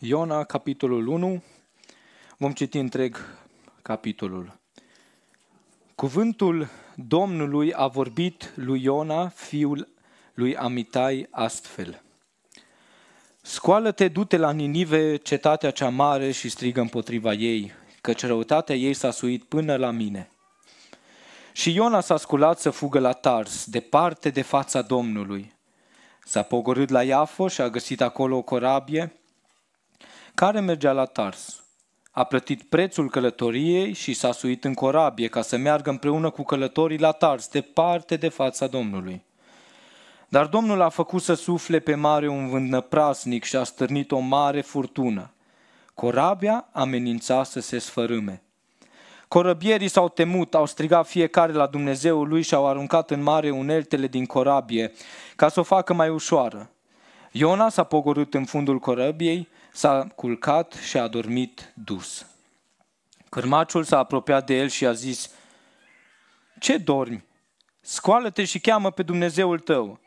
Iona, capitolul 1. Vom citi întreg capitolul. Cuvântul Domnului a vorbit lui Iona, fiul lui Amitai, astfel. Scoală-te, du-te la Ninive, cetatea cea mare și strigă împotriva ei, căci răutatea ei s-a suit până la mine. Și Iona s-a sculat să fugă la Tars, departe de fața Domnului. S-a pogorât la Iafo și a găsit acolo o corabie, care mergea la Tars. A plătit prețul călătoriei și s-a suit în corabie ca să meargă împreună cu călătorii la Tars, departe de fața Domnului. Dar Domnul a făcut să sufle pe mare un vânt năprasnic și a stârnit o mare furtună. Corabia amenința să se sfărâme. Corăbierii s-au temut, au strigat fiecare la Dumnezeul lui și au aruncat în mare uneltele din corabie, ca să o facă mai ușoară. Iona s-a pogorât în fundul corabiei. S-a culcat și a dormit dus. Cârmaciul s-a apropiat de el și a zis, Ce dormi? Scoală-te și cheamă pe Dumnezeul tău.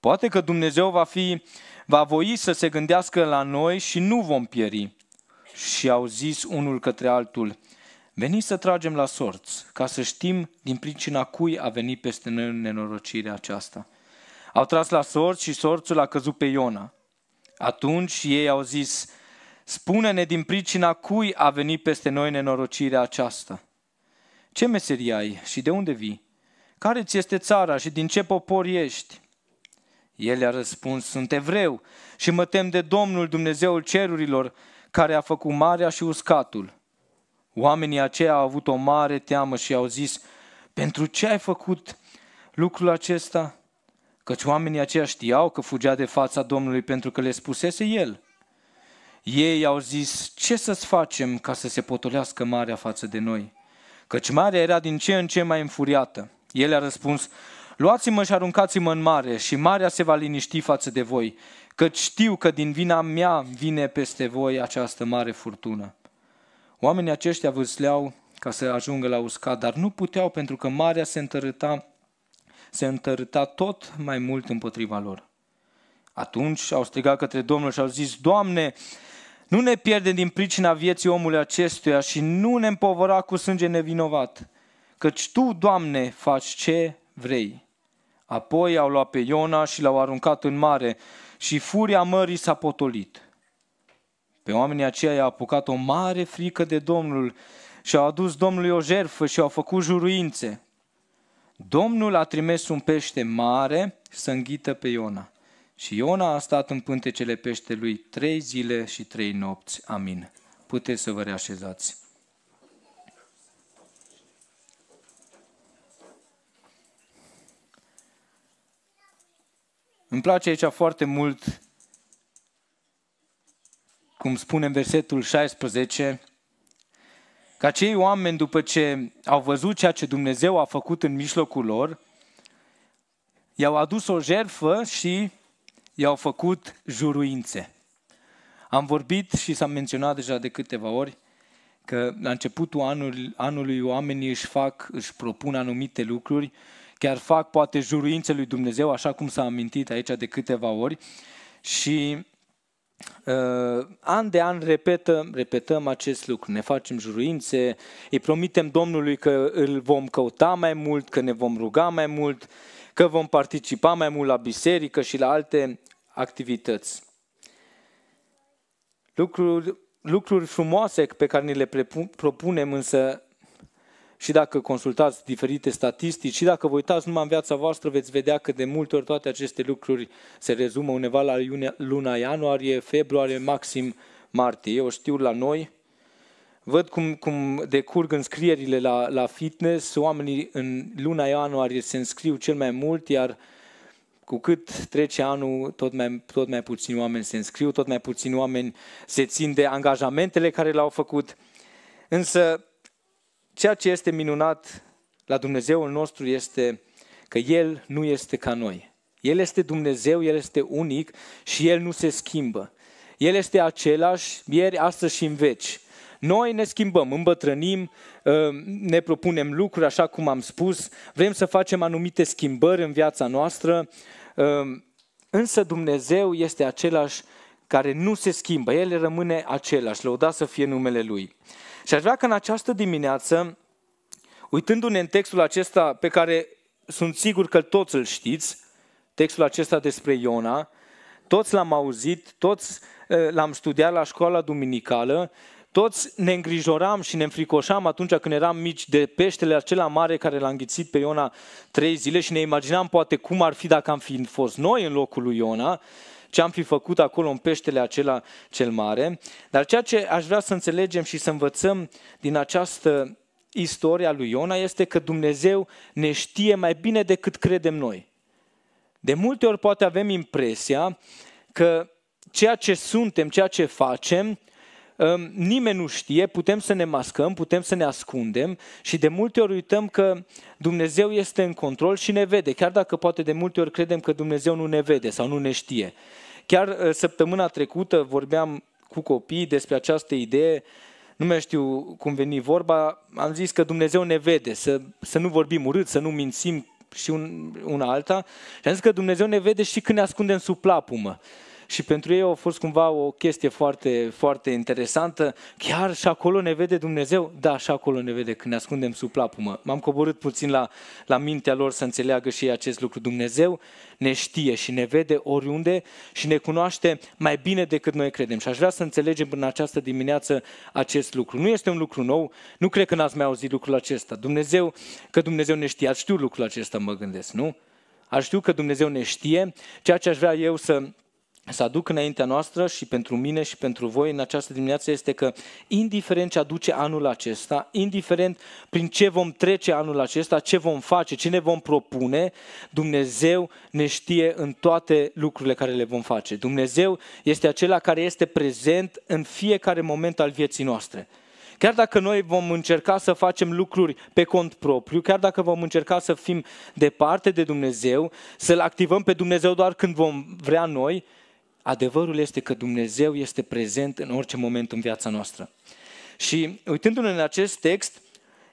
Poate că Dumnezeu va, fi, va voi să se gândească la noi și nu vom pieri. Și au zis unul către altul, Veniți să tragem la sorți, ca să știm din pricina cui a venit peste noi nenorocirea aceasta. Au tras la sorți și sorțul a căzut pe Iona. Atunci ei au zis, spune-ne din pricina cui a venit peste noi nenorocirea aceasta. Ce meserie ai și de unde vii? Care ți este țara și din ce popor ești? El a răspuns, sunt evreu și mă tem de Domnul Dumnezeul cerurilor, care a făcut marea și uscatul. Oamenii aceia au avut o mare teamă și au zis, pentru ce ai făcut lucrul acesta? căci oamenii aceia știau că fugea de fața Domnului pentru că le spusese el. Ei au zis, ce să-ți facem ca să se potolească marea față de noi? Căci marea era din ce în ce mai înfuriată. El a răspuns, luați-mă și aruncați-mă în mare și marea se va liniști față de voi, căci știu că din vina mea vine peste voi această mare furtună. Oamenii aceștia vâsleau ca să ajungă la uscat, dar nu puteau pentru că marea se întărâta se întărâta tot mai mult împotriva lor. Atunci au strigat către Domnul și au zis, Doamne, nu ne pierde din pricina vieții omului acestuia și nu ne împovăra cu sânge nevinovat, căci Tu, Doamne, faci ce vrei. Apoi au luat pe Iona și l-au aruncat în mare și furia mării s-a potolit. Pe oamenii aceia i-a apucat o mare frică de Domnul și au adus Domnului o jerfă și au făcut juruințe. Domnul a trimis un pește mare să înghită pe Iona. Și Iona a stat în pântecele peștelui trei zile și trei nopți. Amin. Puteți să vă reașezați. Îmi place aici foarte mult, cum spune în versetul 16, Că acei oameni, după ce au văzut ceea ce Dumnezeu a făcut în mijlocul lor, i-au adus o jerfă și i-au făcut juruințe. Am vorbit și s-a menționat deja de câteva ori că la începutul anului, anului oamenii își fac, își propun anumite lucruri, chiar fac poate juruințe lui Dumnezeu, așa cum s-a amintit aici de câteva ori, și Uh, an de an repetăm, repetăm acest lucru, ne facem juruințe, îi promitem Domnului că îl vom căuta mai mult, că ne vom ruga mai mult, că vom participa mai mult la biserică și la alte activități. Lucruri, lucruri frumoase pe care ni le propunem, însă și dacă consultați diferite statistici, și dacă vă uitați numai în viața voastră, veți vedea că de multe ori toate aceste lucruri se rezumă undeva la luna ianuarie, februarie, maxim martie. Eu știu la noi, văd cum, cum decurg înscrierile la, la fitness, oamenii în luna ianuarie se înscriu cel mai mult, iar cu cât trece anul, tot mai, tot mai puțini oameni se înscriu, tot mai puțini oameni se țin de angajamentele care le-au făcut. Însă, Ceea ce este minunat la Dumnezeul nostru este că El nu este ca noi. El este Dumnezeu, El este unic și El nu se schimbă. El este același ieri, astăzi și în veci. Noi ne schimbăm, îmbătrânim, ă, ne propunem lucruri, așa cum am spus, vrem să facem anumite schimbări în viața noastră, ă, însă Dumnezeu este același care nu se schimbă, El rămâne același, lăuda să fie numele Lui. Și aș vrea că în această dimineață, uitându-ne în textul acesta pe care sunt sigur că toți îl știți, textul acesta despre Iona, toți l-am auzit, toți eh, l-am studiat la școala duminicală, toți ne îngrijoram și ne înfricoșam atunci când eram mici de peștele acela mare care l-a înghițit pe Iona trei zile și ne imaginam poate cum ar fi dacă am fi fost noi în locul lui Iona ce am fi făcut acolo în peștele acela cel mare. Dar ceea ce aș vrea să înțelegem și să învățăm din această istoria lui Iona este că Dumnezeu ne știe mai bine decât credem noi. De multe ori poate avem impresia că ceea ce suntem, ceea ce facem, nimeni nu știe, putem să ne mascăm, putem să ne ascundem și de multe ori uităm că Dumnezeu este în control și ne vede, chiar dacă poate de multe ori credem că Dumnezeu nu ne vede sau nu ne știe. Chiar săptămâna trecută vorbeam cu copiii despre această idee, nu mai știu cum veni vorba, am zis că Dumnezeu ne vede, să, să nu vorbim urât, să nu mințim și un, una alta. Și am zis că Dumnezeu ne vede și când ne ascundem sub plapumă și pentru ei a fost cumva o chestie foarte, foarte interesantă. Chiar și acolo ne vede Dumnezeu? Da, și acolo ne vede când ne ascundem sub plapumă. M-am coborât puțin la, la mintea lor să înțeleagă și ei acest lucru. Dumnezeu ne știe și ne vede oriunde și ne cunoaște mai bine decât noi credem. Și aș vrea să înțelegem în această dimineață acest lucru. Nu este un lucru nou, nu cred că n-ați mai auzit lucrul acesta. Dumnezeu, că Dumnezeu ne știe, ați știut lucrul acesta, mă gândesc, nu? Aș știu că Dumnezeu ne știe, ceea ce aș vrea eu să să aduc înaintea noastră și pentru mine și pentru voi în această dimineață este că indiferent ce aduce anul acesta, indiferent prin ce vom trece anul acesta, ce vom face, ce ne vom propune, Dumnezeu ne știe în toate lucrurile care le vom face. Dumnezeu este acela care este prezent în fiecare moment al vieții noastre. Chiar dacă noi vom încerca să facem lucruri pe cont propriu, chiar dacă vom încerca să fim departe de Dumnezeu, să-L activăm pe Dumnezeu doar când vom vrea noi, adevărul este că Dumnezeu este prezent în orice moment în viața noastră. Și uitându-ne în acest text,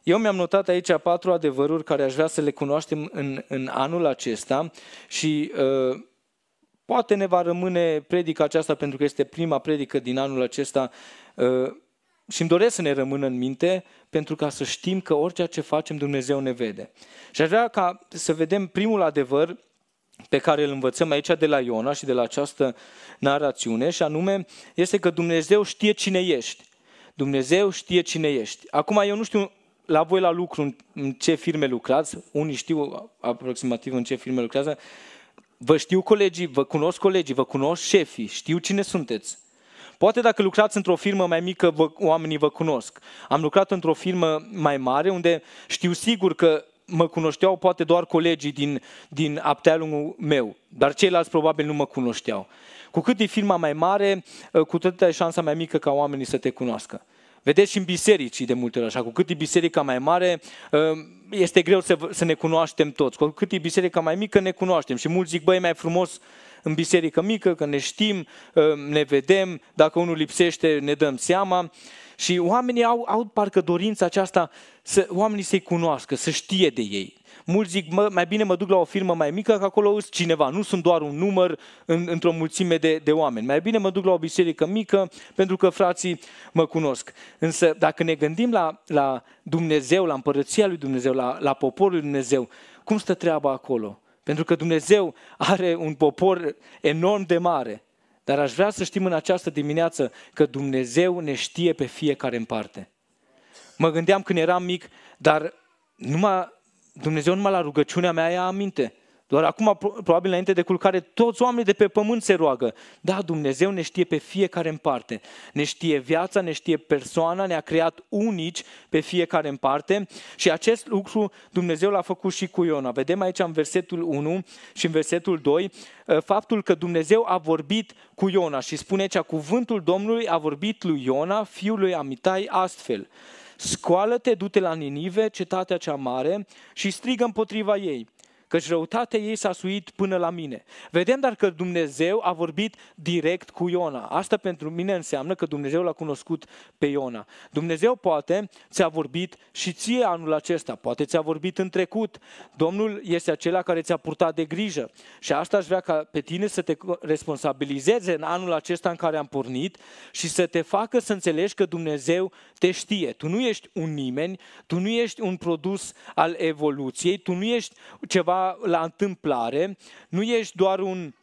eu mi-am notat aici patru adevăruri care aș vrea să le cunoaștem în, în anul acesta și uh, poate ne va rămâne predica aceasta pentru că este prima predică din anul acesta uh, și îmi doresc să ne rămână în minte pentru ca să știm că orice ce facem Dumnezeu ne vede. Și aș vrea ca să vedem primul adevăr pe care îl învățăm aici de la Iona și de la această narațiune, și anume este că Dumnezeu știe cine ești. Dumnezeu știe cine ești. Acum eu nu știu la voi la lucru în ce firme lucrați, unii știu aproximativ în ce firme lucrează, vă știu colegii, vă cunosc colegii, vă cunosc șefii, știu cine sunteți. Poate dacă lucrați într-o firmă mai mică, vă, oamenii vă cunosc. Am lucrat într-o firmă mai mare unde știu sigur că mă cunoșteau poate doar colegii din, din aptealul meu, dar ceilalți probabil nu mă cunoșteau. Cu cât e firma mai mare, ă, cu atât e șansa mai mică ca oamenii să te cunoască. Vedeți și în biserici de multe ori așa, cu cât e biserica mai mare, ă, este greu să, să ne cunoaștem toți. Cu cât e biserica mai mică, ne cunoaștem. Și mulți zic, băi, e mai frumos în biserică mică, că ne știm, ă, ne vedem, dacă unul lipsește, ne dăm seama. Și oamenii au, au parcă dorința aceasta, să, oamenii să-i cunoască, să știe de ei. Mulți zic, mă, mai bine mă duc la o firmă mai mică, că acolo sunt cineva, nu sunt doar un număr în, într-o mulțime de, de oameni. Mai bine mă duc la o biserică mică, pentru că frații mă cunosc. Însă dacă ne gândim la, la Dumnezeu, la împărăția lui Dumnezeu, la, la poporul lui Dumnezeu, cum stă treaba acolo? Pentru că Dumnezeu are un popor enorm de mare dar aș vrea să știm în această dimineață că Dumnezeu ne știe pe fiecare în parte. Mă gândeam când eram mic, dar numai, Dumnezeu numai la rugăciunea mea ia aminte. Doar acum, probabil înainte de culcare, toți oamenii de pe pământ se roagă. Da, Dumnezeu ne știe pe fiecare în parte. Ne știe viața, ne știe persoana, ne-a creat unici pe fiecare în parte și acest lucru Dumnezeu l-a făcut și cu Iona. Vedem aici în versetul 1 și în versetul 2 ă, faptul că Dumnezeu a vorbit cu Iona și spune aici, cuvântul Domnului a vorbit lui Iona, fiul lui Amitai, astfel. Scoală-te, du-te la Ninive, cetatea cea mare, și strigă împotriva ei căci răutatea ei s-a suit până la mine. Vedem dar că Dumnezeu a vorbit direct cu Iona. Asta pentru mine înseamnă că Dumnezeu l-a cunoscut pe Iona. Dumnezeu poate ți-a vorbit și ție anul acesta, poate ți-a vorbit în trecut. Domnul este acela care ți-a purtat de grijă și asta aș vrea ca pe tine să te responsabilizeze în anul acesta în care am pornit și să te facă să înțelegi că Dumnezeu te știe. Tu nu ești un nimeni, tu nu ești un produs al evoluției, tu nu ești ceva la, întâmplare, nu ești doar un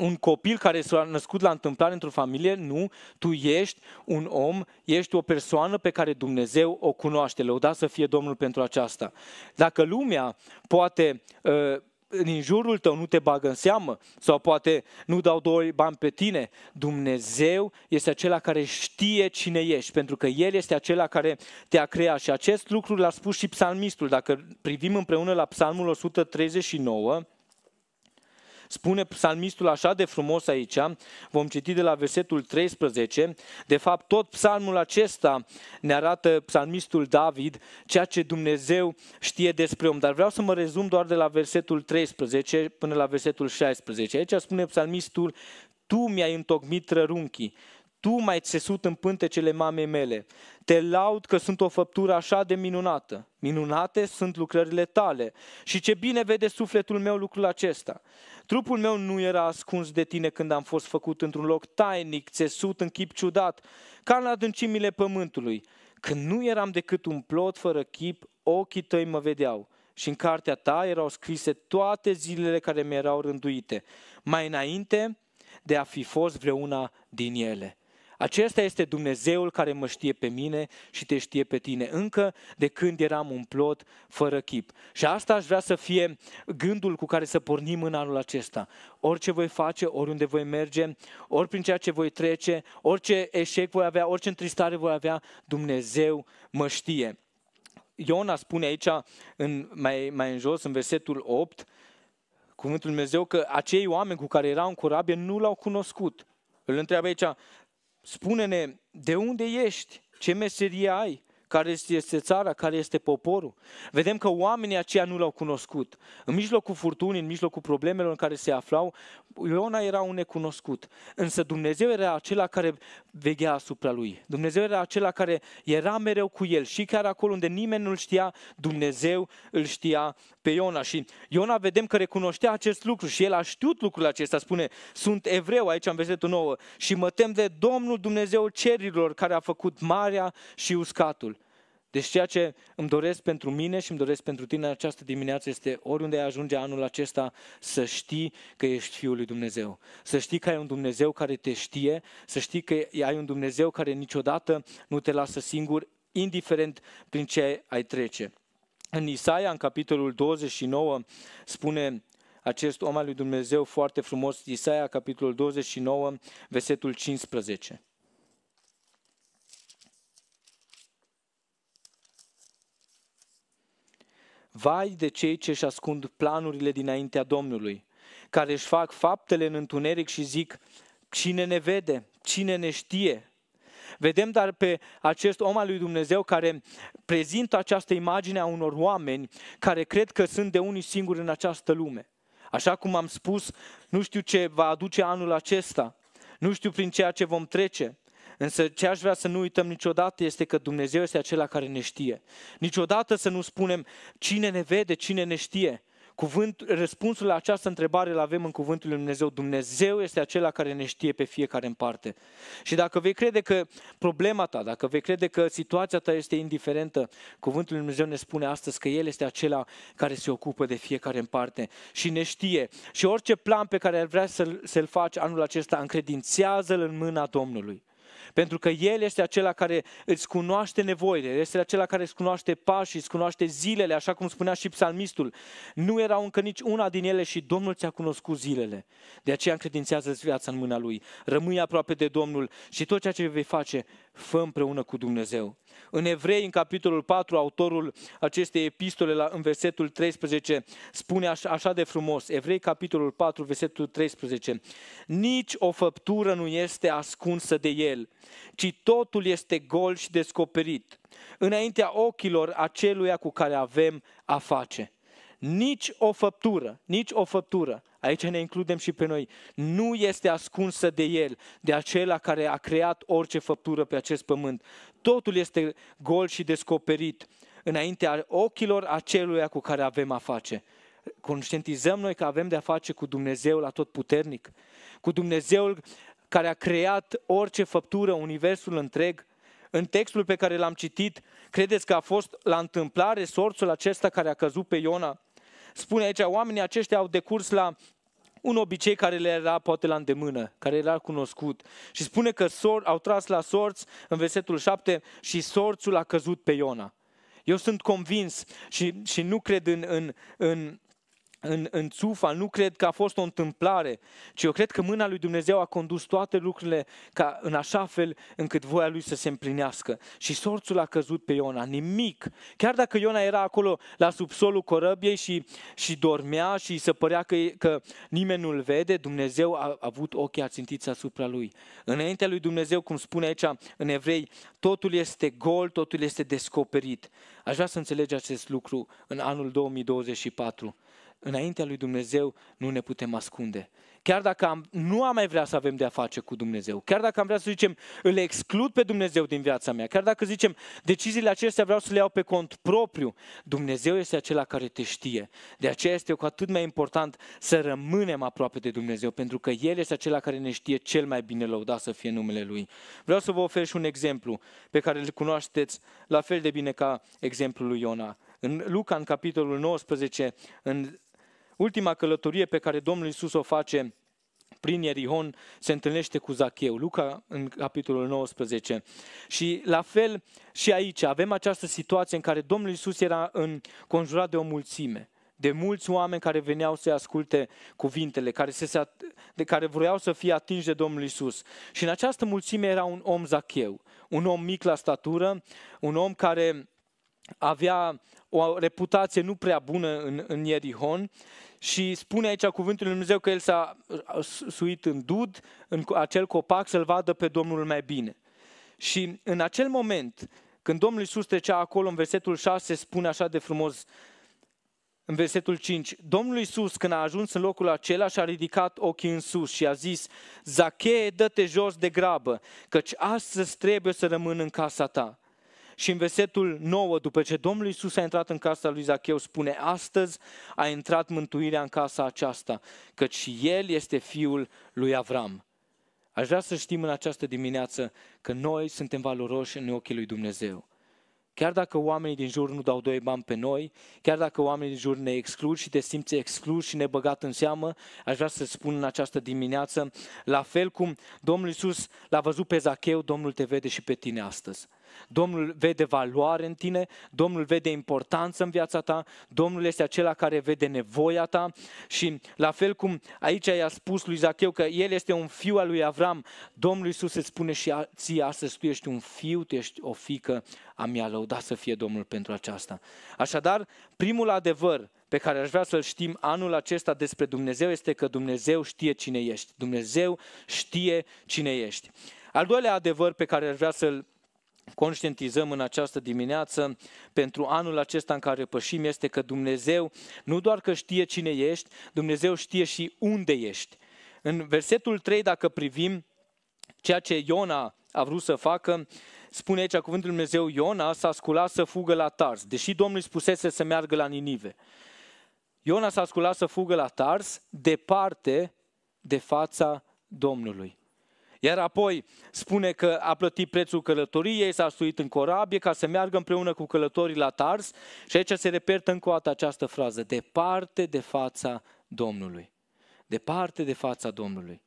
un copil care s-a născut la întâmplare într-o familie, nu, tu ești un om, ești o persoană pe care Dumnezeu o cunoaște. Lăuda să fie Domnul pentru aceasta. Dacă lumea poate uh, din jurul tău nu te bagă în seamă sau poate nu dau doi bani pe tine. Dumnezeu este acela care știe cine ești, pentru că El este acela care te-a creat și acest lucru l-a spus și psalmistul. Dacă privim împreună la psalmul 139, Spune psalmistul așa de frumos aici, vom citi de la versetul 13, de fapt tot psalmul acesta ne arată psalmistul David ceea ce Dumnezeu știe despre om, dar vreau să mă rezum doar de la versetul 13 până la versetul 16. Aici spune psalmistul, tu mi-ai întocmit rărunchii tu m-ai țesut în pântecele mamei mele. Te laud că sunt o făptură așa de minunată. Minunate sunt lucrările tale și ce bine vede sufletul meu lucrul acesta. Trupul meu nu era ascuns de tine când am fost făcut într-un loc tainic, țesut în chip ciudat, ca în adâncimile pământului. Când nu eram decât un plot fără chip, ochii tăi mă vedeau și în cartea ta erau scrise toate zilele care mi erau rânduite, mai înainte de a fi fost vreuna din ele. Acesta este Dumnezeul care mă știe pe mine și te știe pe tine încă de când eram un plot fără chip. Și asta aș vrea să fie gândul cu care să pornim în anul acesta. Orice voi face, oriunde voi merge, ori prin ceea ce voi trece, orice eșec voi avea, orice întristare voi avea, Dumnezeu mă știe. Iona spune aici, în, mai, mai în jos, în versetul 8, cuvântul Dumnezeu, că acei oameni cu care erau în corabie nu l-au cunoscut. Îl întreabă aici, Spune-ne de unde ești, ce meserie ai, care este țara, care este poporul. Vedem că oamenii aceia nu l-au cunoscut. În mijlocul furtunii, în mijlocul problemelor în care se aflau, Iona era un necunoscut. Însă Dumnezeu era acela care veghea asupra lui. Dumnezeu era acela care era mereu cu el și chiar acolo unde nimeni nu-l știa, Dumnezeu îl știa pe Iona și Iona vedem că recunoștea acest lucru și el a știut lucrul acesta, spune, sunt evreu aici în versetul 9 și mă tem de Domnul Dumnezeu cerilor care a făcut marea și uscatul. Deci ceea ce îmi doresc pentru mine și îmi doresc pentru tine în această dimineață este oriunde ai ajunge anul acesta să știi că ești Fiul lui Dumnezeu. Să știi că ai un Dumnezeu care te știe, să știi că ai un Dumnezeu care niciodată nu te lasă singur, indiferent prin ce ai trece. În Isaia, în capitolul 29, spune acest om al lui Dumnezeu foarte frumos, Isaia, capitolul 29, versetul 15. Vai de cei ce își ascund planurile dinaintea Domnului, care își fac faptele în întuneric și zic, cine ne vede, cine ne știe, Vedem dar pe acest om al lui Dumnezeu care prezintă această imagine a unor oameni care cred că sunt de unii singuri în această lume. Așa cum am spus, nu știu ce va aduce anul acesta, nu știu prin ceea ce vom trece, Însă ce aș vrea să nu uităm niciodată este că Dumnezeu este acela care ne știe. Niciodată să nu spunem cine ne vede, cine ne știe, Cuvânt, răspunsul la această întrebare îl avem în cuvântul lui Dumnezeu. Dumnezeu este acela care ne știe pe fiecare în parte. Și dacă vei crede că problema ta, dacă vei crede că situația ta este indiferentă, cuvântul lui Dumnezeu ne spune astăzi că El este acela care se ocupă de fiecare în parte și ne știe. Și orice plan pe care ar vrea să-l, să faci anul acesta, încredințează-l în mâna Domnului. Pentru că El este acela care îți cunoaște nevoile, este acela care îți cunoaște pașii, îți cunoaște zilele, așa cum spunea și psalmistul. Nu erau încă nici una din ele și Domnul ți-a cunoscut zilele. De aceea încredințează-ți viața în mâna Lui. Rămâi aproape de Domnul și tot ceea ce vei face fă împreună cu Dumnezeu. În Evrei, în capitolul 4, autorul acestei epistole, în versetul 13, spune așa, așa de frumos, Evrei, capitolul 4, versetul 13, Nici o făptură nu este ascunsă de el, ci totul este gol și descoperit, înaintea ochilor aceluia cu care avem a face. Nici o făptură, nici o făptură aici ne includem și pe noi, nu este ascunsă de El, de acela care a creat orice făptură pe acest pământ. Totul este gol și descoperit înaintea ochilor aceluia cu care avem a face. Conștientizăm noi că avem de a face cu Dumnezeul atotputernic, cu Dumnezeul care a creat orice făptură, universul întreg, în textul pe care l-am citit, credeți că a fost la întâmplare sorțul acesta care a căzut pe Iona? spune aici, oamenii aceștia au decurs la un obicei care le era poate la îndemână, care era cunoscut. Și spune că sor, au tras la sorți în versetul 7 și sorțul a căzut pe Iona. Eu sunt convins și, și nu cred în, în, în în, în Țufa, nu cred că a fost o întâmplare, ci eu cred că mâna lui Dumnezeu a condus toate lucrurile ca în așa fel încât voia lui să se împlinească. Și sorțul a căzut pe Iona, nimic. Chiar dacă Iona era acolo la subsolul corăbiei și, și dormea și se părea că, că nimeni nu-l vede, Dumnezeu a avut ochii ațintiți asupra lui. Înaintea lui Dumnezeu, cum spune aici în evrei, totul este gol, totul este descoperit. Aș vrea să înțelegi acest lucru în anul 2024 înaintea lui Dumnezeu nu ne putem ascunde. Chiar dacă am, nu am mai vrea să avem de-a face cu Dumnezeu, chiar dacă am vrea să zicem, îl exclud pe Dumnezeu din viața mea, chiar dacă zicem, deciziile acestea vreau să le iau pe cont propriu, Dumnezeu este acela care te știe. De aceea este cu atât mai important să rămânem aproape de Dumnezeu, pentru că El este acela care ne știe cel mai bine lăudat să fie numele Lui. Vreau să vă ofer și un exemplu pe care îl cunoașteți la fel de bine ca exemplul lui Iona. În Luca, în capitolul 19, în Ultima călătorie pe care Domnul Isus o face prin Ierihon se întâlnește cu Zacheu, Luca în capitolul 19. Și la fel și aici avem această situație în care Domnul Isus era înconjurat de o mulțime de mulți oameni care veneau să asculte cuvintele, care, se, se de care vroiau să fie atinși de Domnul Isus. Și în această mulțime era un om Zacheu, un om mic la statură, un om care avea o reputație nu prea bună în, în Ierihon și spune aici cuvântul lui Dumnezeu că el s-a suit în dud, în acel copac, să-l vadă pe Domnul mai bine. Și în acel moment, când Domnul Iisus trecea acolo, în versetul 6, spune așa de frumos, în versetul 5, Domnul Iisus când a ajuns în locul acela și-a ridicat ochii în sus și a zis, Zachee, dă-te jos de grabă, căci astăzi trebuie să rămân în casa ta. Și în versetul 9, după ce Domnul Isus a intrat în casa lui Zacheu, spune, astăzi a intrat mântuirea în casa aceasta, căci el este fiul lui Avram. Aș vrea să știm în această dimineață că noi suntem valoroși în ochii lui Dumnezeu. Chiar dacă oamenii din jur nu dau doi bani pe noi, chiar dacă oamenii din jur ne exclud și te simți exclus și nebăgat în seamă, aș vrea să spun în această dimineață, la fel cum Domnul Iisus l-a văzut pe Zacheu, Domnul te vede și pe tine astăzi. Domnul vede valoare în tine, Domnul vede importanță în viața ta, Domnul este acela care vede nevoia ta și la fel cum aici i-a spus lui Zacheu că el este un fiu al lui Avram, Domnul Iisus îți spune și ție astăzi, tu ești un fiu, tu ești o fică a mea, lăudat să fie Domnul pentru aceasta. Așadar, primul adevăr pe care aș vrea să-l știm anul acesta despre Dumnezeu este că Dumnezeu știe cine ești. Dumnezeu știe cine ești. Al doilea adevăr pe care aș vrea să-l conștientizăm în această dimineață pentru anul acesta în care pășim este că Dumnezeu nu doar că știe cine ești, Dumnezeu știe și unde ești. În versetul 3, dacă privim ceea ce Iona a vrut să facă, spune aici cuvântul Dumnezeu, Iona s-a sculat să fugă la Tars, deși Domnul îi spusese să meargă la Ninive. Iona s-a sculat să fugă la Tars, departe de fața Domnului. Iar apoi spune că a plătit prețul călătoriei, s-a suit în corabie ca să meargă împreună cu călătorii la Tars și aici se repetă încă o dată această frază, departe de fața Domnului. Departe de fața Domnului.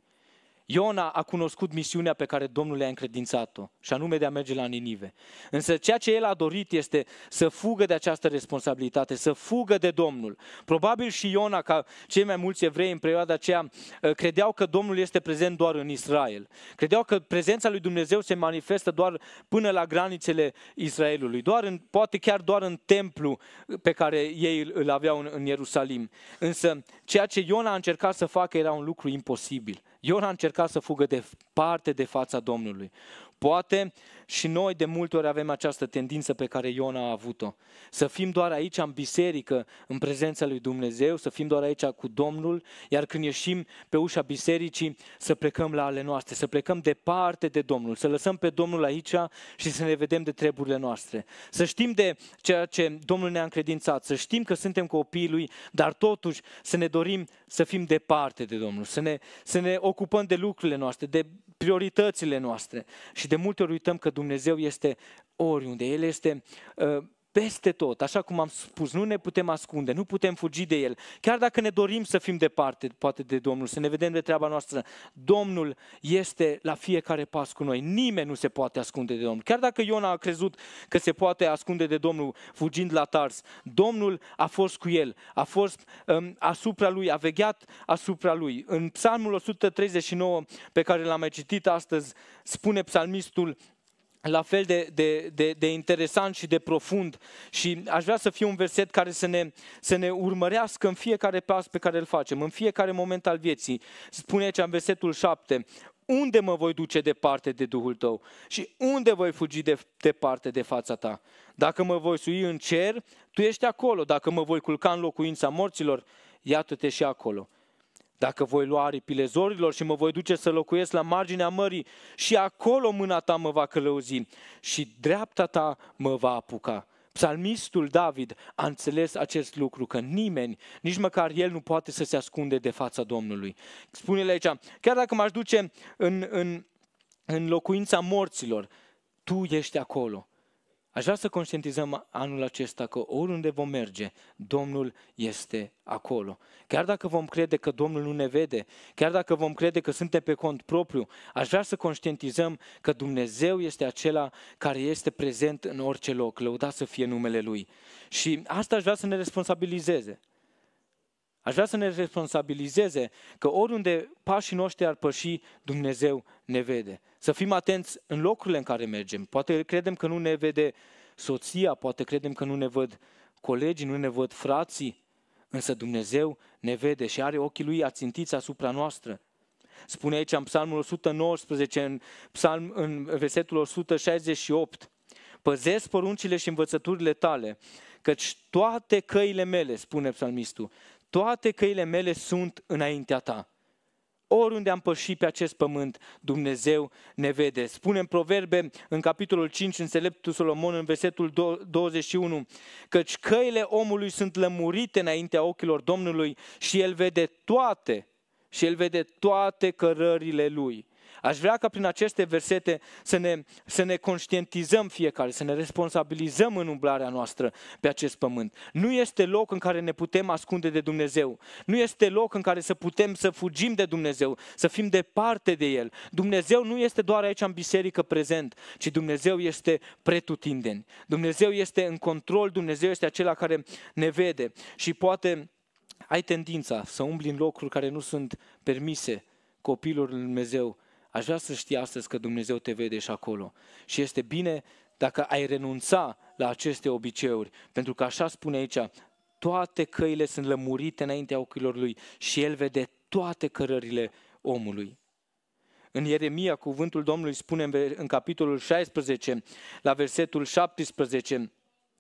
Iona a cunoscut misiunea pe care Domnul i-a încredințat-o, și anume de a merge la Ninive. Însă ceea ce el a dorit este să fugă de această responsabilitate, să fugă de Domnul. Probabil și Iona, ca cei mai mulți evrei în perioada aceea, ă, credeau că Domnul este prezent doar în Israel. Credeau că prezența lui Dumnezeu se manifestă doar până la granițele Israelului, doar în, poate chiar doar în templu ă, pe care ei îl aveau în, în Ierusalim. Însă ceea ce Iona a încercat să facă era un lucru imposibil. Iona a încercat să fugă de parte de fața Domnului. Poate și noi de multe ori avem această tendință pe care Iona a avut-o. Să fim doar aici în biserică, în prezența lui Dumnezeu, să fim doar aici cu Domnul, iar când ieșim pe ușa bisericii, să plecăm la ale noastre, să plecăm departe de Domnul, să lăsăm pe Domnul aici și să ne vedem de treburile noastre. Să știm de ceea ce Domnul ne-a încredințat, să știm că suntem copiii lui, dar totuși să ne dorim să fim departe de Domnul, să ne, să ne ocupăm de lucrurile noastre, de prioritățile noastre. Și de multe ori uităm că Dumnezeu este oriunde. El este uh, peste tot, așa cum am spus, nu ne putem ascunde, nu putem fugi de El. Chiar dacă ne dorim să fim departe, poate de Domnul, să ne vedem de treaba noastră, Domnul este la fiecare pas cu noi. Nimeni nu se poate ascunde de Domnul. Chiar dacă Iona a crezut că se poate ascunde de Domnul fugind la Tars, Domnul a fost cu el, a fost um, asupra lui, a vegheat asupra lui. În Psalmul 139 pe care l-am mai citit astăzi, spune psalmistul, la fel de, de, de, de interesant și de profund și aș vrea să fie un verset care să ne, să ne urmărească în fiecare pas pe care îl facem, în fiecare moment al vieții. Spune aici în versetul 7, unde mă voi duce departe de Duhul tău și unde voi fugi de, departe de fața ta? Dacă mă voi sui în cer, tu ești acolo. Dacă mă voi culca în locuința morților, iată-te și acolo. Dacă voi lua aripile zorilor și mă voi duce să locuiesc la marginea mării și acolo mâna ta mă va călăuzi și dreapta ta mă va apuca. Psalmistul David a înțeles acest lucru, că nimeni, nici măcar el nu poate să se ascunde de fața Domnului. Spune-le aici, chiar dacă m-aș duce în, în, în locuința morților, Tu ești acolo Aș vrea să conștientizăm anul acesta că oriunde vom merge, Domnul este acolo. Chiar dacă vom crede că Domnul nu ne vede, chiar dacă vom crede că suntem pe cont propriu, aș vrea să conștientizăm că Dumnezeu este acela care este prezent în orice loc, lăudat să fie numele Lui. Și asta aș vrea să ne responsabilizeze. Aș vrea să ne responsabilizeze că oriunde pașii noștri ar păși, Dumnezeu ne vede. Să fim atenți în locurile în care mergem. Poate credem că nu ne vede soția, poate credem că nu ne văd colegii, nu ne văd frații, însă Dumnezeu ne vede și are ochii Lui ațintiți asupra noastră. Spune aici în psalmul 119, în, psalm, în versetul 168, Păzesc poruncile și învățăturile tale, căci toate căile mele, spune psalmistul, toate căile mele sunt înaintea ta. Oriunde am pășit pe acest pământ, Dumnezeu ne vede. Spune în Proverbe, în capitolul 5, înțeleptul Solomon, în versetul 21, căci căile omului sunt lămurite înaintea ochilor Domnului și el vede toate, și el vede toate cărările lui. Aș vrea ca prin aceste versete să ne, să ne conștientizăm fiecare, să ne responsabilizăm în umblarea noastră pe acest pământ. Nu este loc în care ne putem ascunde de Dumnezeu. Nu este loc în care să putem să fugim de Dumnezeu, să fim departe de El. Dumnezeu nu este doar aici în biserică prezent, ci Dumnezeu este pretutindeni. Dumnezeu este în control, Dumnezeu este acela care ne vede și poate ai tendința să umbli în locuri care nu sunt permise copilul lui Dumnezeu Aș vrea să știi astăzi că Dumnezeu te vede și acolo. Și este bine dacă ai renunța la aceste obiceiuri, pentru că așa spune aici, toate căile sunt lămurite înaintea ochilor lui și el vede toate cărările omului. În Ieremia, cuvântul Domnului spune în capitolul 16, la versetul 17,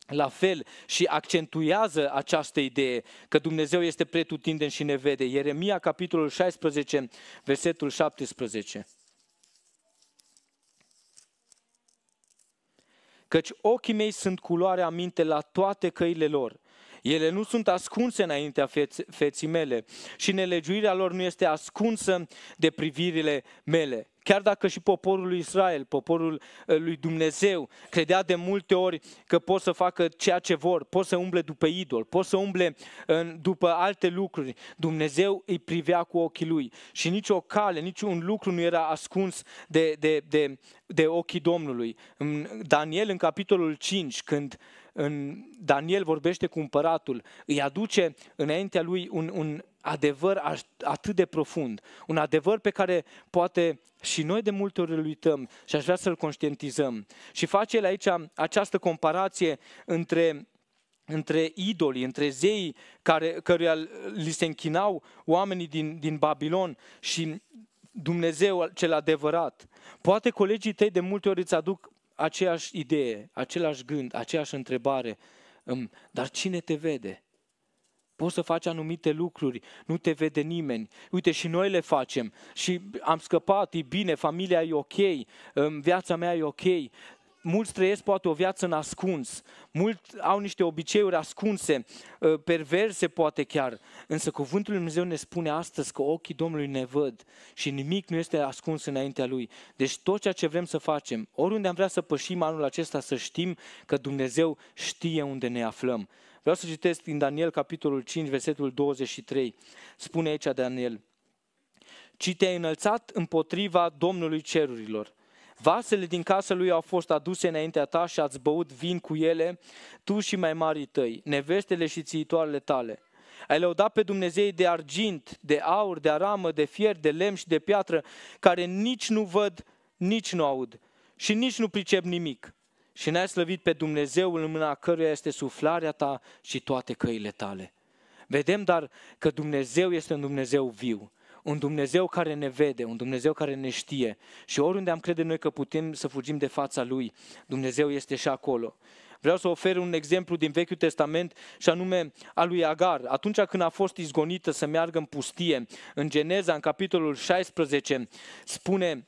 la fel și accentuează această idee că Dumnezeu este pretutindeni și ne vede. Ieremia, capitolul 16, versetul 17. căci ochii mei sunt culoarea minte aminte la toate căile lor ele nu sunt ascunse înaintea feții mele și nelegiuirea lor nu este ascunsă de privirile mele. Chiar dacă și poporul lui Israel, poporul ă, lui Dumnezeu, credea de multe ori că pot să facă ceea ce vor, pot să umble după idol, pot să umble în, ă, după alte lucruri, Dumnezeu îi privea cu ochii lui și nici o cale, nici un lucru nu era ascuns de, de, de, de ochii Domnului. Daniel, în capitolul 5, când în Daniel vorbește cu împăratul, îi aduce înaintea lui un, un adevăr atât de profund, un adevăr pe care poate și noi de multe ori îl uităm și aș vrea să-l conștientizăm. Și face el aici această comparație între între idolii, între zeii care, căruia li se închinau oamenii din, din Babilon și Dumnezeu cel adevărat. Poate colegii tăi de multe ori îți aduc aceeași idee, același gând, aceeași întrebare. Dar cine te vede? Poți să faci anumite lucruri, nu te vede nimeni. Uite, și noi le facem. Și am scăpat, e bine, familia e ok, viața mea e ok, mulți trăiesc poate o viață în ascuns, mulți au niște obiceiuri ascunse, uh, perverse poate chiar, însă cuvântul Lui Dumnezeu ne spune astăzi că ochii Domnului ne văd și nimic nu este ascuns înaintea Lui. Deci tot ceea ce vrem să facem, oriunde am vrea să pășim anul acesta, să știm că Dumnezeu știe unde ne aflăm. Vreau să citesc din Daniel capitolul 5, versetul 23. Spune aici Daniel, ci te-ai înălțat împotriva Domnului cerurilor, Vasele din casa lui au fost aduse înaintea ta și ați băut vin cu ele, tu și mai mari tăi, nevestele și țiitoarele tale. Ai lăudat pe Dumnezei de argint, de aur, de aramă, de fier, de lemn și de piatră, care nici nu văd, nici nu aud și nici nu pricep nimic. Și n-ai slăvit pe Dumnezeu în mâna căruia este suflarea ta și toate căile tale. Vedem dar că Dumnezeu este un Dumnezeu viu un Dumnezeu care ne vede, un Dumnezeu care ne știe și oriunde am crede noi că putem să fugim de fața Lui, Dumnezeu este și acolo. Vreau să ofer un exemplu din Vechiul Testament și anume a lui Agar. Atunci când a fost izgonită să meargă în pustie, în Geneza, în capitolul 16, spune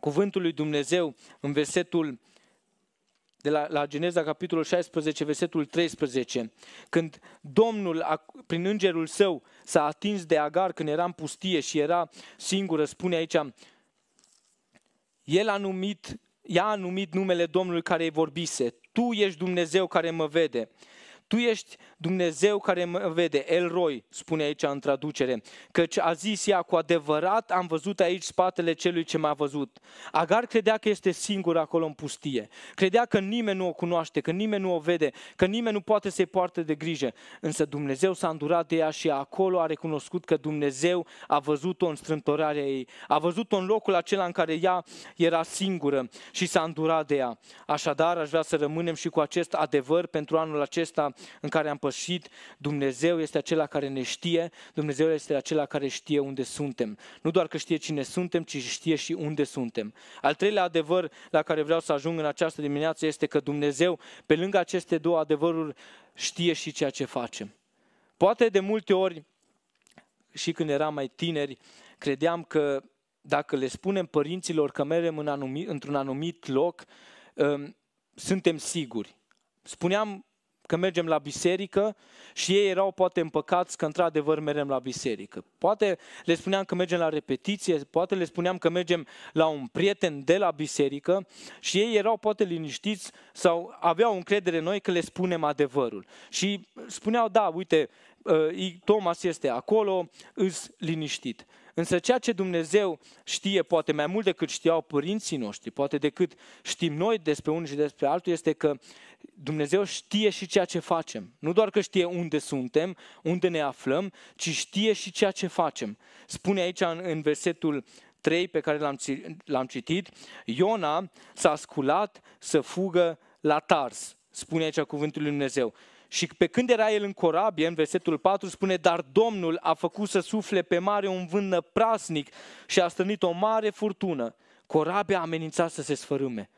cuvântul lui Dumnezeu în versetul de la, la Geneza, capitolul 16, versetul 13, când Domnul, prin îngerul său, s-a atins de Agar când era în pustie și era singură, spune aici, el a numit, ea a numit numele Domnului care îi vorbise, Tu ești Dumnezeu care mă vede. Tu ești Dumnezeu care mă vede, El Roi, spune aici în traducere, căci a zis ea, cu adevărat am văzut aici spatele celui ce m-a văzut. Agar credea că este singur acolo în pustie, credea că nimeni nu o cunoaște, că nimeni nu o vede, că nimeni nu poate să-i poarte de grijă, însă Dumnezeu s-a îndurat de ea și acolo a recunoscut că Dumnezeu a văzut-o în strântorarea ei, a văzut-o în locul acela în care ea era singură și s-a îndurat de ea. Așadar, aș vrea să rămânem și cu acest adevăr pentru anul acesta în care am pășit, Dumnezeu este acela care ne știe, Dumnezeu este acela care știe unde suntem. Nu doar că știe cine suntem, ci știe și unde suntem. Al treilea adevăr la care vreau să ajung în această dimineață este că Dumnezeu, pe lângă aceste două adevăruri, știe și ceea ce facem. Poate de multe ori, și când eram mai tineri, credeam că dacă le spunem părinților că mergem în anumit, într-un anumit loc, ă, suntem siguri. Spuneam că mergem la biserică și ei erau poate împăcați că într-adevăr mergem la biserică. Poate le spuneam că mergem la repetiție, poate le spuneam că mergem la un prieten de la biserică și ei erau poate liniștiți sau aveau încredere în noi că le spunem adevărul. Și spuneau, da, uite, uh, Thomas este acolo, îs liniștit. Însă ceea ce Dumnezeu știe, poate mai mult decât știau părinții noștri, poate decât știm noi despre unul și despre altul, este că Dumnezeu știe și ceea ce facem. Nu doar că știe unde suntem, unde ne aflăm, ci știe și ceea ce facem. Spune aici în, în versetul 3 pe care l-am, l-am citit, Iona s-a sculat să fugă la Tars, spune aici cuvântul lui Dumnezeu. Și pe când era el în corabie, în versetul 4 spune, dar Domnul a făcut să sufle pe mare un vânt prasnic și a strânit o mare furtună. Corabia amenința să se sfărâme.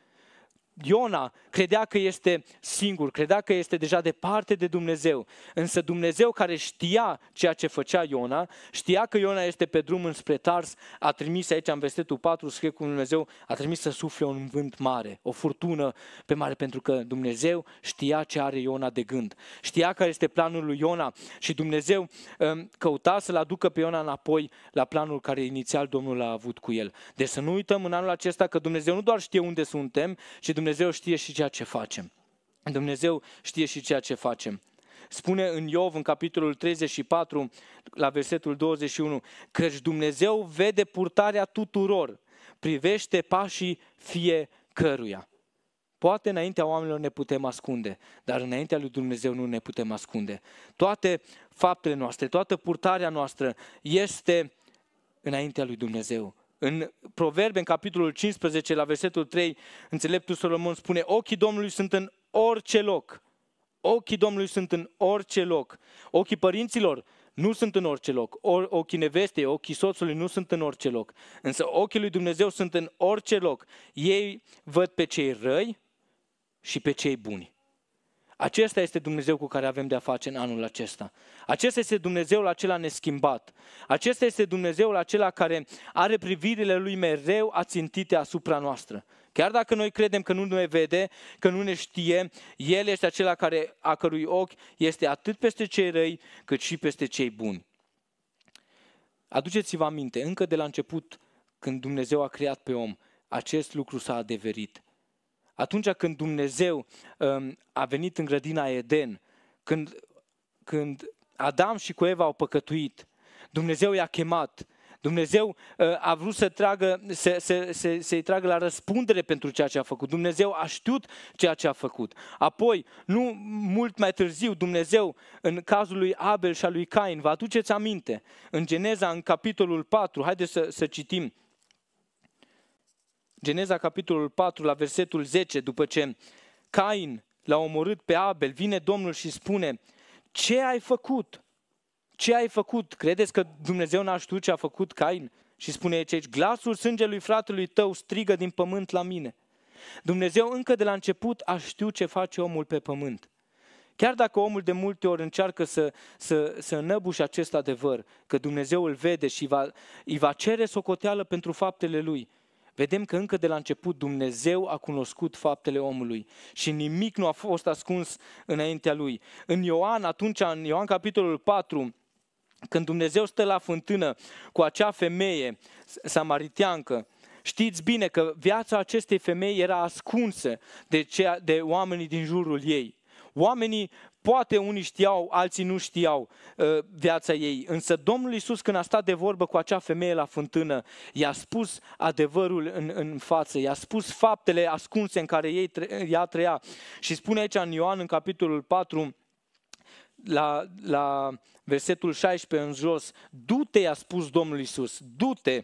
Iona credea că este singur, credea că este deja departe de Dumnezeu. Însă Dumnezeu care știa ceea ce făcea Iona, știa că Iona este pe drum înspre Tars, a trimis aici în vestetul 4, scrie cum Dumnezeu a trimis să sufle un vânt mare, o furtună pe mare, pentru că Dumnezeu știa ce are Iona de gând. Știa care este planul lui Iona și Dumnezeu um, căuta să-l aducă pe Iona înapoi la planul care inițial Domnul a avut cu el. Deci să nu uităm în anul acesta că Dumnezeu nu doar știe unde suntem, ci Dumnezeu Dumnezeu știe și ceea ce facem. Dumnezeu știe și ceea ce facem. Spune în Iov, în capitolul 34, la versetul 21, căci Dumnezeu vede purtarea tuturor, privește pașii fiecăruia. Poate înaintea oamenilor ne putem ascunde, dar înaintea lui Dumnezeu nu ne putem ascunde. Toate faptele noastre, toată purtarea noastră este înaintea lui Dumnezeu. În Proverbe, în capitolul 15, la versetul 3, înțeleptul Solomon spune, ochii Domnului sunt în orice loc. Ochii Domnului sunt în orice loc. Ochii părinților nu sunt în orice loc. Ochii nevestei, ochii soțului nu sunt în orice loc. Însă ochii lui Dumnezeu sunt în orice loc. Ei văd pe cei răi și pe cei buni. Acesta este Dumnezeu cu care avem de-a face în anul acesta. Acesta este Dumnezeul acela neschimbat. Acesta este Dumnezeul acela care are privirile lui mereu ațintite asupra noastră. Chiar dacă noi credem că nu ne vede, că nu ne știe, El este acela care, a cărui ochi este atât peste cei răi, cât și peste cei buni. Aduceți-vă aminte, încă de la început, când Dumnezeu a creat pe om, acest lucru s-a adeverit. Atunci când Dumnezeu um, a venit în grădina Eden, când, când Adam și cu Eva au păcătuit, Dumnezeu i-a chemat, Dumnezeu uh, a vrut să tragă, să, să, să, să-i tragă la răspundere pentru ceea ce a făcut. Dumnezeu a știut ceea ce a făcut. Apoi, nu mult mai târziu, Dumnezeu, în cazul lui Abel și al lui Cain, vă aduceți aminte, în Geneza, în capitolul 4, haideți să, să citim, Geneza, capitolul 4, la versetul 10, după ce Cain l-a omorât pe Abel, vine Domnul și spune, ce ai făcut? Ce ai făcut? Credeți că Dumnezeu n-a știut ce a făcut Cain? Și spune aici, glasul sângelui fratelui tău strigă din pământ la mine. Dumnezeu încă de la început a știut ce face omul pe pământ. Chiar dacă omul de multe ori încearcă să, să, să înăbuși acest adevăr, că Dumnezeu îl vede și va, îi va cere socoteală pentru faptele lui, vedem că încă de la început Dumnezeu a cunoscut faptele omului și nimic nu a fost ascuns înaintea lui. În Ioan, atunci, în Ioan capitolul 4, când Dumnezeu stă la fântână cu acea femeie samariteancă, Știți bine că viața acestei femei era ascunsă de, cea, de oamenii din jurul ei. Oamenii Poate unii știau, alții nu știau uh, viața ei, însă Domnul Isus când a stat de vorbă cu acea femeie la fântână, i-a spus adevărul în, în față, i-a spus faptele ascunse în care ei, ea trăia. Și spune aici în Ioan, în capitolul 4, la, la versetul 16 în jos, du-te, i-a spus Domnul Isus, du-te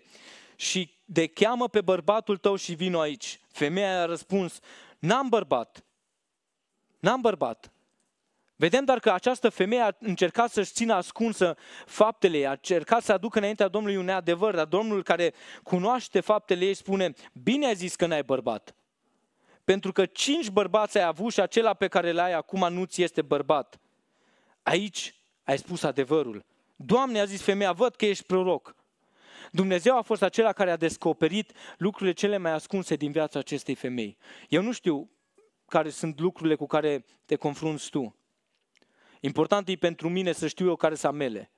și de cheamă pe bărbatul tău și vino aici. Femeia a răspuns, n-am bărbat, n-am bărbat. Vedem doar că această femeie a încercat să-și țină ascunsă faptele, a încercat să aducă înaintea Domnului un adevăr, dar Domnul care cunoaște faptele ei spune, bine ai zis că n-ai bărbat, pentru că cinci bărbați ai avut și acela pe care l-ai acum nu ți este bărbat. Aici ai spus adevărul. Doamne, a zis femeia, văd că ești proroc. Dumnezeu a fost acela care a descoperit lucrurile cele mai ascunse din viața acestei femei. Eu nu știu care sunt lucrurile cu care te confrunți tu. Important e pentru mine să știu eu care sunt amele.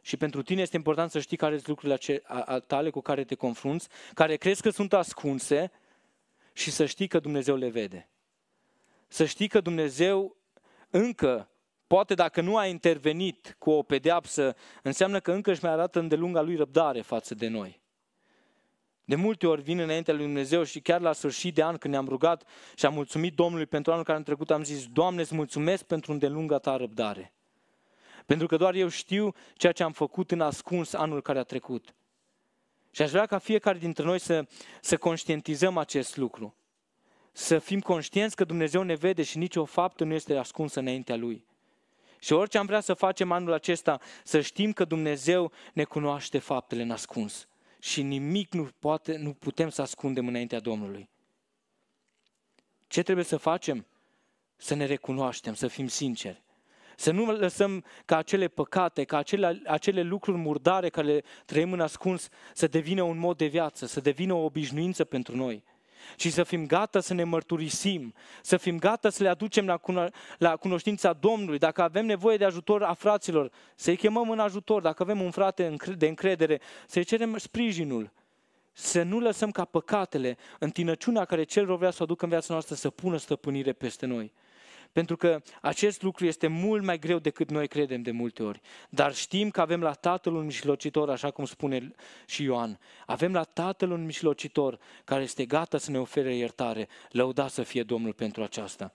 Și pentru tine este important să știi care sunt lucrurile tale cu care te confrunți, care crezi că sunt ascunse și să știi că Dumnezeu le vede. Să știi că Dumnezeu încă, poate dacă nu a intervenit cu o pedeapsă, înseamnă că încă își mai arată îndelunga lui răbdare față de noi. De multe ori vin înaintea lui Dumnezeu și chiar la sfârșit de an când ne-am rugat și am mulțumit Domnului pentru anul care a trecut, am zis, Doamne, îți mulțumesc pentru îndelunga ta răbdare. Pentru că doar eu știu ceea ce am făcut în ascuns anul care a trecut. Și aș vrea ca fiecare dintre noi să, să conștientizăm acest lucru. Să fim conștienți că Dumnezeu ne vede și nicio faptă nu este ascunsă înaintea Lui. Și orice am vrea să facem anul acesta, să știm că Dumnezeu ne cunoaște faptele în ascuns și nimic nu, poate, nu putem să ascundem înaintea Domnului. Ce trebuie să facem? Să ne recunoaștem, să fim sinceri. Să nu lăsăm ca acele păcate, ca acele, acele lucruri murdare care le trăim în ascuns să devină un mod de viață, să devină o obișnuință pentru noi și să fim gata să ne mărturisim, să fim gata să le aducem la, cuno- la cunoștința Domnului. Dacă avem nevoie de ajutor a fraților, să-i chemăm în ajutor. Dacă avem un frate de încredere, să-i cerem sprijinul. Să nu lăsăm ca păcatele, întinăciunea care cel vrea să o aducă în viața noastră, să pună stăpânire peste noi. Pentru că acest lucru este mult mai greu decât noi credem de multe ori. Dar știm că avem la Tatăl un mijlocitor, așa cum spune și Ioan. Avem la Tatăl un mijlocitor care este gata să ne ofere iertare. Lăuda să fie Domnul pentru aceasta.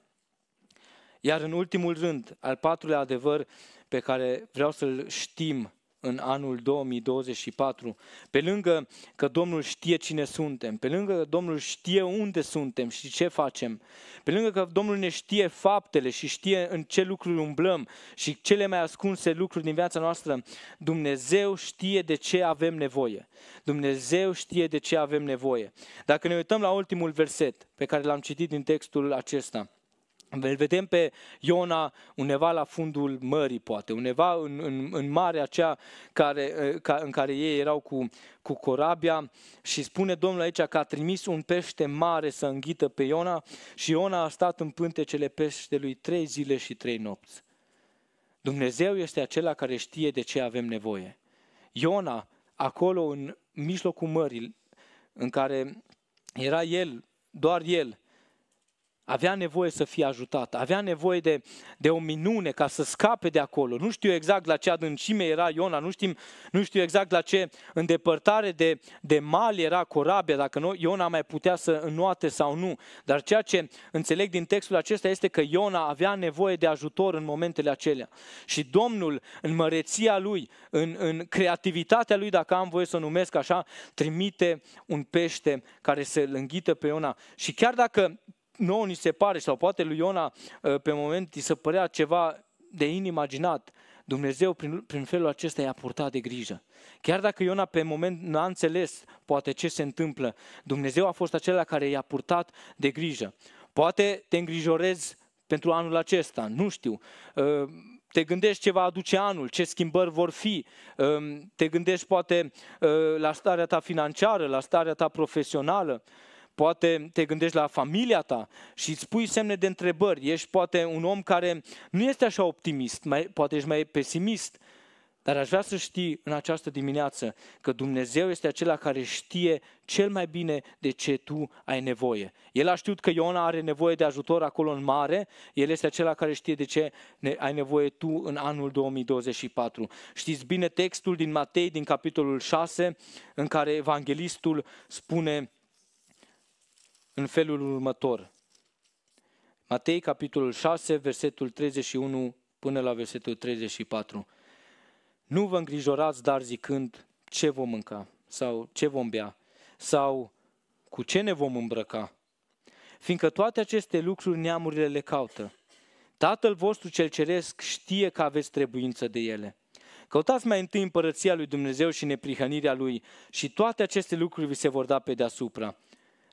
Iar în ultimul rând, al patrulea adevăr pe care vreau să-l știm în anul 2024. Pe lângă că Domnul știe cine suntem, pe lângă că Domnul știe unde suntem și ce facem, pe lângă că Domnul ne știe faptele și știe în ce lucruri umblăm și cele mai ascunse lucruri din viața noastră, Dumnezeu știe de ce avem nevoie. Dumnezeu știe de ce avem nevoie. Dacă ne uităm la ultimul verset pe care l-am citit din textul acesta, îl vedem pe Iona undeva la fundul mării, poate, undeva în, în, în marea aceea care, ă, ca, în care ei erau cu, cu corabia și spune Domnul aici că a trimis un pește mare să înghită pe Iona și Iona a stat în pântecele peștelui trei zile și trei nopți. Dumnezeu este acela care știe de ce avem nevoie. Iona, acolo în mijlocul mării, în care era el, doar el, avea nevoie să fie ajutat, avea nevoie de, de o minune ca să scape de acolo. Nu știu exact la ce adâncime era Iona, nu, știm, nu știu exact la ce îndepărtare de, de mal era corabia, dacă nu, Iona mai putea să înnoate sau nu. Dar ceea ce înțeleg din textul acesta este că Iona avea nevoie de ajutor în momentele acelea. Și Domnul, în măreția lui, în, în creativitatea lui, dacă am voie să o numesc așa, trimite un pește care se îl înghită pe Iona. Și chiar dacă nouă ni se pare, sau poate lui Iona uh, pe moment îi se părea ceva de inimaginat, Dumnezeu prin, prin felul acesta i-a purtat de grijă. Chiar dacă Iona pe moment nu a înțeles poate ce se întâmplă, Dumnezeu a fost acela care i-a purtat de grijă. Poate te îngrijorezi pentru anul acesta, nu știu. Uh, te gândești ce va aduce anul, ce schimbări vor fi. Uh, te gândești poate la starea ta financiară, la starea ta profesională. Poate te gândești la familia ta și îți pui semne de întrebări. Ești poate un om care nu este așa optimist, mai, poate ești mai pesimist. Dar aș vrea să știi în această dimineață că Dumnezeu este acela care știe cel mai bine de ce tu ai nevoie. El a știut că Iona are nevoie de ajutor acolo în mare, el este acela care știe de ce ai nevoie tu în anul 2024. Știți bine textul din Matei, din capitolul 6, în care evanghelistul spune în felul următor. Matei, capitolul 6, versetul 31 până la versetul 34. Nu vă îngrijorați, dar zicând ce vom mânca sau ce vom bea sau cu ce ne vom îmbrăca, fiindcă toate aceste lucruri neamurile le caută. Tatăl vostru cel ceresc știe că aveți trebuință de ele. Căutați mai întâi împărăția lui Dumnezeu și neprihănirea lui și toate aceste lucruri vi se vor da pe deasupra.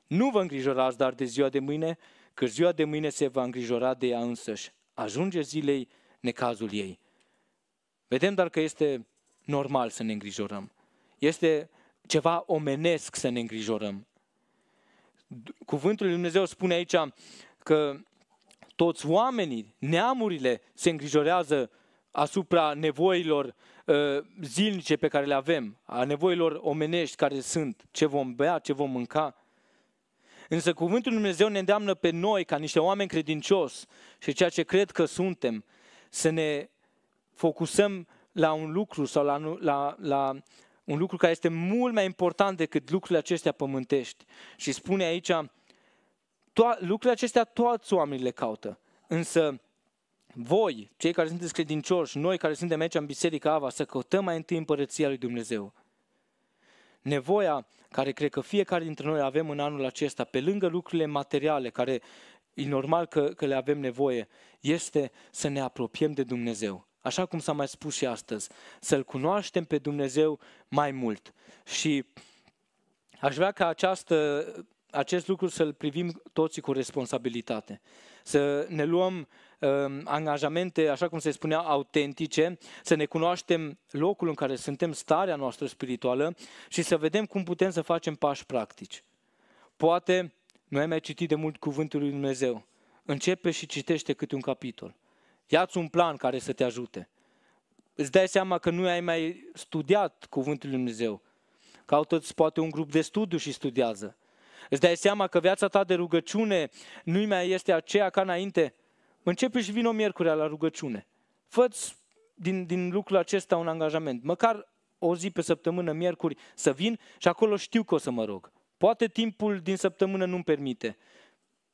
Nu vă îngrijorați dar de ziua de mâine, că ziua de mâine se va îngrijora de ea însăși. Ajunge zilei necazul ei. Vedem dar că este normal să ne îngrijorăm. Este ceva omenesc să ne îngrijorăm. Cuvântul lui Dumnezeu spune aici că toți oamenii, neamurile, se îngrijorează asupra nevoilor uh, zilnice pe care le avem, a nevoilor omenești care sunt, ce vom bea, ce vom mânca. Însă cuvântul Lui Dumnezeu ne îndeamnă pe noi, ca niște oameni credincios și ceea ce cred că suntem, să ne focusăm la un lucru sau la, la, la un lucru care este mult mai important decât lucrurile acestea pământești. Și spune aici, to- lucrurile acestea toți oamenii le caută, însă voi, cei care sunteți credincioși, noi care suntem aici în Biserica Ava, să căutăm mai întâi împărăția lui Dumnezeu nevoia care cred că fiecare dintre noi avem în anul acesta, pe lângă lucrurile materiale care e normal că, că le avem nevoie, este să ne apropiem de Dumnezeu. Așa cum s-a mai spus și astăzi, să-L cunoaștem pe Dumnezeu mai mult. Și aș vrea ca această, acest lucru să-l privim toții cu responsabilitate. Să ne luăm uh, Um, angajamente, așa cum se spunea, autentice, să ne cunoaștem locul în care suntem, starea noastră spirituală și să vedem cum putem să facem pași practici. Poate, nu ai mai citit de mult Cuvântul lui Dumnezeu, începe și citește câte un capitol. Ia-ți un plan care să te ajute. Îți dai seama că nu ai mai studiat Cuvântul lui Dumnezeu. Caută-ți poate un grup de studiu și studiază. Îți dai seama că viața ta de rugăciune nu mai este aceea ca înainte Începe și vin o miercurea la rugăciune. Făți din, din lucrul acesta un angajament. Măcar o zi pe săptămână, miercuri, să vin și acolo știu că o să mă rog. Poate timpul din săptămână nu-mi permite.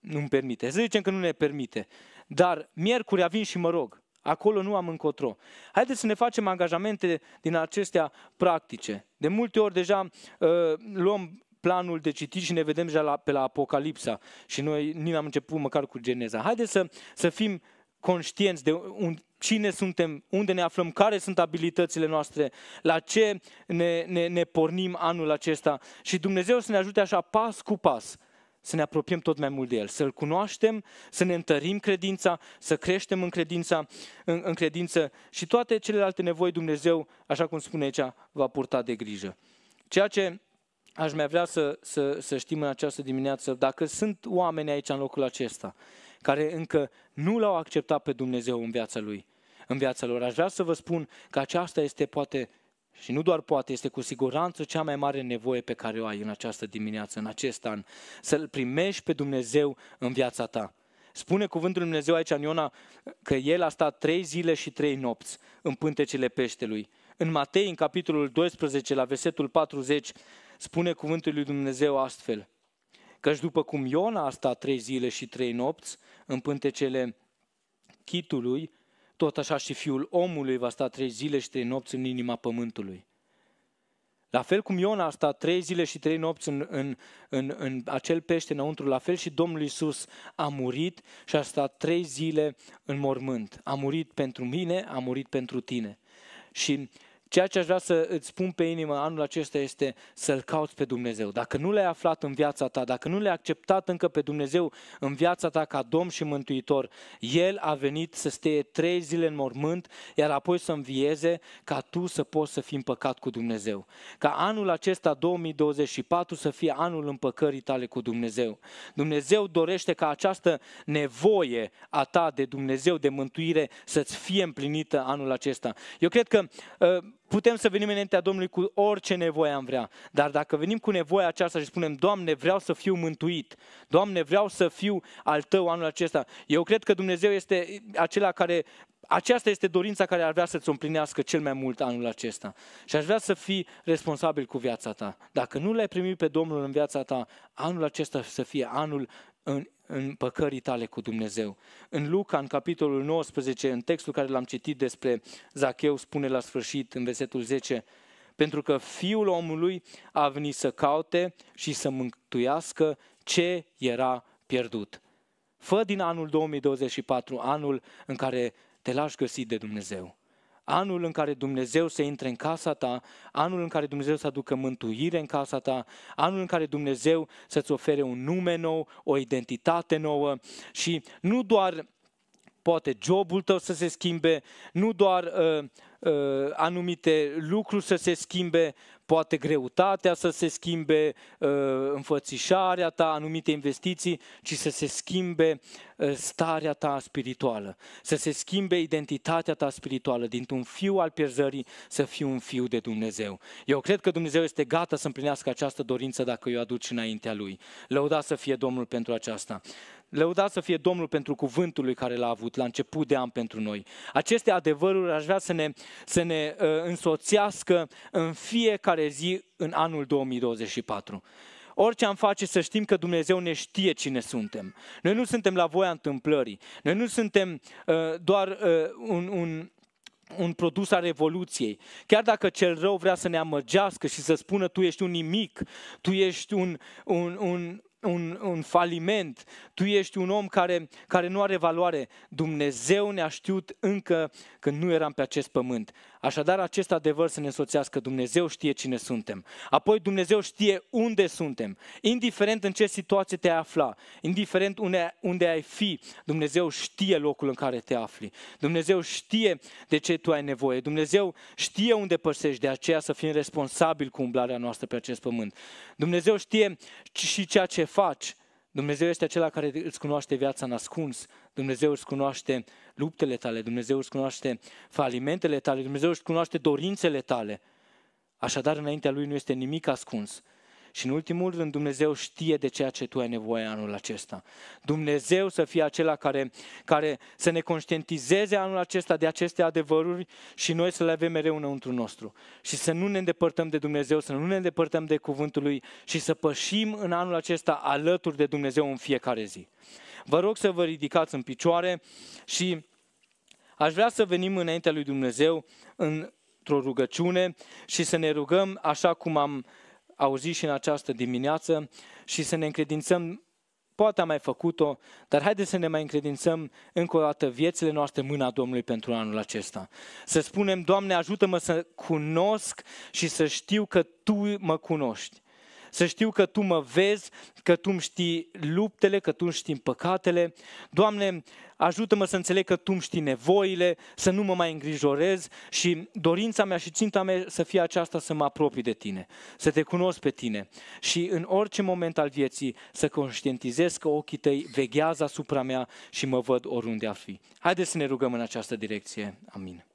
Nu-mi permite. Să zicem că nu ne permite. Dar miercuri vin și mă rog. Acolo nu am încotro. Haideți să ne facem angajamente din acestea practice. De multe ori deja uh, luăm planul de citit și ne vedem deja la, pe la Apocalipsa și noi nu am început măcar cu Geneza. Haideți să, să fim conștienți de un, cine suntem, unde ne aflăm, care sunt abilitățile noastre, la ce ne, ne, ne pornim anul acesta și Dumnezeu să ne ajute așa pas cu pas să ne apropiem tot mai mult de El, să-L cunoaștem, să ne întărim credința, să creștem în, credința, în, în credință și toate celelalte nevoi Dumnezeu, așa cum spune aici, va purta de grijă. Ceea ce aș mai vrea să, să, să știm în această dimineață dacă sunt oameni aici în locul acesta care încă nu l-au acceptat pe Dumnezeu în viața lui, în viața lor. Aș vrea să vă spun că aceasta este poate și nu doar poate, este cu siguranță cea mai mare nevoie pe care o ai în această dimineață, în acest an, să-L primești pe Dumnezeu în viața ta. Spune cuvântul Dumnezeu aici în Iona că El a stat trei zile și trei nopți în pântecele peștelui. În Matei, în capitolul 12, la versetul 40, Spune cuvântul lui Dumnezeu astfel, căci după cum Iona a stat trei zile și trei nopți în pântecele chitului, tot așa și fiul omului va sta trei zile și trei nopți în inima pământului. La fel cum Iona a stat trei zile și trei nopți în, în, în, în acel pește înăuntru, la fel și Domnul Isus a murit și a stat trei zile în mormânt. A murit pentru mine, a murit pentru tine. Și Ceea ce aș vrea să îți spun pe inimă anul acesta este să-L cauți pe Dumnezeu. Dacă nu l-ai aflat în viața ta, dacă nu l-ai acceptat încă pe Dumnezeu în viața ta ca Domn și Mântuitor, El a venit să steie trei zile în mormânt, iar apoi să învieze ca tu să poți să fii împăcat cu Dumnezeu. Ca anul acesta 2024 să fie anul împăcării tale cu Dumnezeu. Dumnezeu dorește ca această nevoie a ta de Dumnezeu, de mântuire, să-ți fie împlinită anul acesta. Eu cred că ă, Putem să venim înaintea Domnului cu orice nevoie am vrea, dar dacă venim cu nevoia aceasta și spunem, Doamne, vreau să fiu mântuit, Doamne, vreau să fiu al Tău anul acesta, eu cred că Dumnezeu este acela care aceasta este dorința care ar vrea să-ți împlinească cel mai mult anul acesta. Și aș vrea să fii responsabil cu viața ta. Dacă nu l-ai primit pe Domnul în viața ta, anul acesta să fie anul în, în păcării tale cu Dumnezeu. În Luca, în capitolul 19, în textul care l-am citit despre Zacheu, spune la sfârșit, în versetul 10, pentru că fiul omului a venit să caute și să mântuiască ce era pierdut. Fă din anul 2024 anul în care te lași găsit de Dumnezeu anul în care Dumnezeu să intre în casa ta, anul în care Dumnezeu să aducă mântuire în casa ta, anul în care Dumnezeu să-ți ofere un nume nou, o identitate nouă și nu doar poate jobul tău să se schimbe, nu doar uh, uh, anumite lucruri să se schimbe, poate greutatea să se schimbe, uh, înfățișarea ta, anumite investiții, ci să se schimbe uh, starea ta spirituală, să se schimbe identitatea ta spirituală, dintr-un fiu al pierzării să fii un fiu de Dumnezeu. Eu cred că Dumnezeu este gata să împlinească această dorință dacă eu aduc înaintea Lui. Lăuda să fie Domnul pentru aceasta. Lăudat să fie Domnul pentru cuvântul lui care l-a avut la început de an pentru noi. Aceste adevăruri aș vrea să ne, să ne uh, însoțească în fiecare zi în anul 2024. Orice am face, să știm că Dumnezeu ne știe cine suntem. Noi nu suntem la voia întâmplării. Noi nu suntem uh, doar uh, un, un, un produs al revoluției. Chiar dacă cel rău vrea să ne amăgească și să spună tu ești un nimic, tu ești un, un, un, un, un faliment, tu ești un om care, care nu are valoare. Dumnezeu ne-a știut încă când nu eram pe acest pământ. Așadar, acest adevăr să ne însoțească. Dumnezeu știe cine suntem. Apoi Dumnezeu știe unde suntem. Indiferent în ce situație te afla, indiferent unde, unde ai fi, Dumnezeu știe locul în care te afli. Dumnezeu știe de ce tu ai nevoie. Dumnezeu știe unde păsești, de aceea să fim responsabili cu umblarea noastră pe acest pământ. Dumnezeu știe și ceea ce faci. Dumnezeu este acela care îți cunoaște viața în ascuns. Dumnezeu își cunoaște luptele tale, Dumnezeu își cunoaște falimentele tale, Dumnezeu își cunoaște dorințele tale. Așadar, înaintea Lui nu este nimic ascuns. Și în ultimul rând, Dumnezeu știe de ceea ce tu ai nevoie anul acesta. Dumnezeu să fie acela care, care să ne conștientizeze anul acesta de aceste adevăruri și noi să le avem mereu înăuntru nostru. Și să nu ne îndepărtăm de Dumnezeu, să nu ne îndepărtăm de cuvântul Lui și să pășim în anul acesta alături de Dumnezeu în fiecare zi. Vă rog să vă ridicați în picioare și aș vrea să venim înaintea lui Dumnezeu într-o rugăciune și să ne rugăm așa cum am auzit și în această dimineață și să ne încredințăm, poate am mai făcut-o, dar haideți să ne mai încredințăm încă o dată viețile noastre în mâna Domnului pentru anul acesta. Să spunem, Doamne, ajută-mă să cunosc și să știu că Tu mă cunoști să știu că Tu mă vezi, că Tu știi luptele, că Tu știi păcatele. Doamne, ajută-mă să înțeleg că Tu știi nevoile, să nu mă mai îngrijorez și dorința mea și ținta mea să fie aceasta să mă apropii de Tine, să Te cunosc pe Tine și în orice moment al vieții să conștientizez că ochii Tăi veghează asupra mea și mă văd oriunde ar fi. Haideți să ne rugăm în această direcție. Amin.